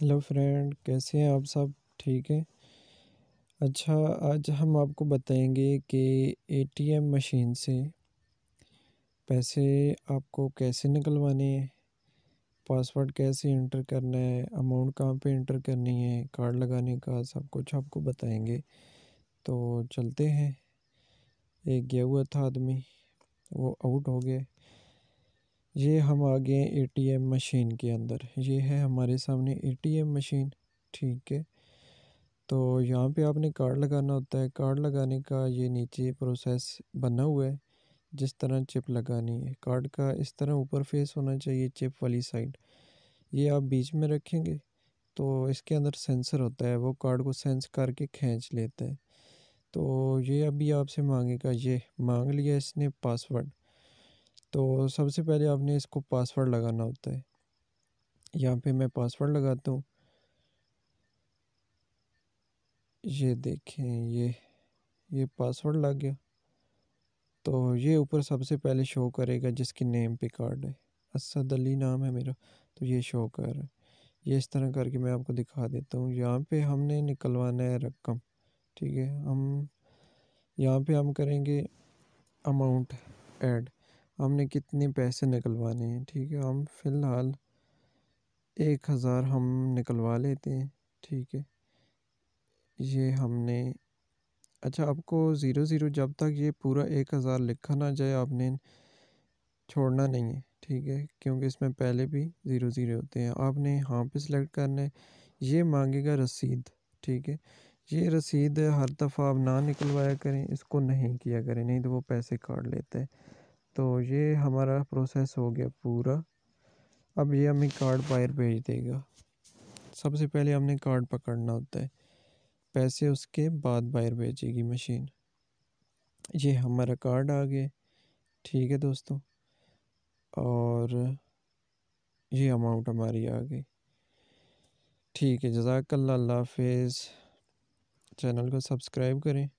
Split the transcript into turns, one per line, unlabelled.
hello friend कैसे हैं आप सब ठीक हैं अच्छा आज हम आपको बताएंगे कि एटीएम मशीन से पैसे आपको कैसे निकलवाने हैं पासवर्ड कैसे इंटर करना है अमाउंट कहाँ पे इंटर करनी है कार्ड लगाने का सब कुछ आपको बताएंगे तो चलते हैं एक गया हुआ था आदमी वो आउट हो गया ये हम आ गए एटीएम मशीन के अंदर ये है हमारे सामने एटीएम मशीन ठीक है तो यहाँ पे आपने कार्ड लगाना होता है कार्ड लगाने का ये नीचे प्रोसेस बना हुआ है जिस तरह चिप लगानी है कार्ड का इस तरह ऊपर फेस होना चाहिए चिप वाली साइड ये आप बीच में रखेंगे तो इसके अंदर सेंसर होता है वो कार्ड को सेंस करके खींच लेता है तो ये अभी आपसे मांगेगा ये मांग लिया इसने पासवर्ड तो सबसे पहले आपने इसको पासवर्ड लगाना होता है यहाँ पे मैं पासवर्ड लगाता हूँ ये देखें ये ये पासवर्ड लग गया तो ये ऊपर सबसे पहले शो करेगा जिसकी नेम पे कार्ड है असद अली नाम है मेरा तो ये शो कर रहा है ये इस तरह करके मैं आपको दिखा देता हूँ यहाँ पे हमने निकलवाना है रकम ठीक है हम यहाँ पे हम करेंगे अमाउंट ऐड हमने कितने पैसे निकलवाने हैं ठीक है हम फ़िलहाल एक हज़ार हम निकलवा लेते हैं ठीक है ये हमने अच्छा आपको ज़ीरो ज़ीरो जब तक ये पूरा एक हज़ार लिखा ना जाए आपने छोड़ना नहीं है ठीक है क्योंकि इसमें पहले भी ज़ीरो ज़ीरो होते हैं आपने हाँ पे सिलेक्ट करना है ये मांगेगा रसीद ठीक है ये रसीद हर दफ़ा आप ना निकलवाया करें इसको नहीं किया करें नहीं तो वो पैसे काट लेते हैं तो ये हमारा प्रोसेस हो गया पूरा अब ये हमें कार्ड बाहर भेज देगा सबसे पहले हमने कार्ड पकड़ना होता है पैसे उसके बाद बाहर भेजेगी मशीन ये हमारा कार्ड आ गया ठीक है दोस्तों और ये अमाउंट हमारी आ गई ठीक है जजाकल्ला हाफिज़ चैनल को सब्सक्राइब करें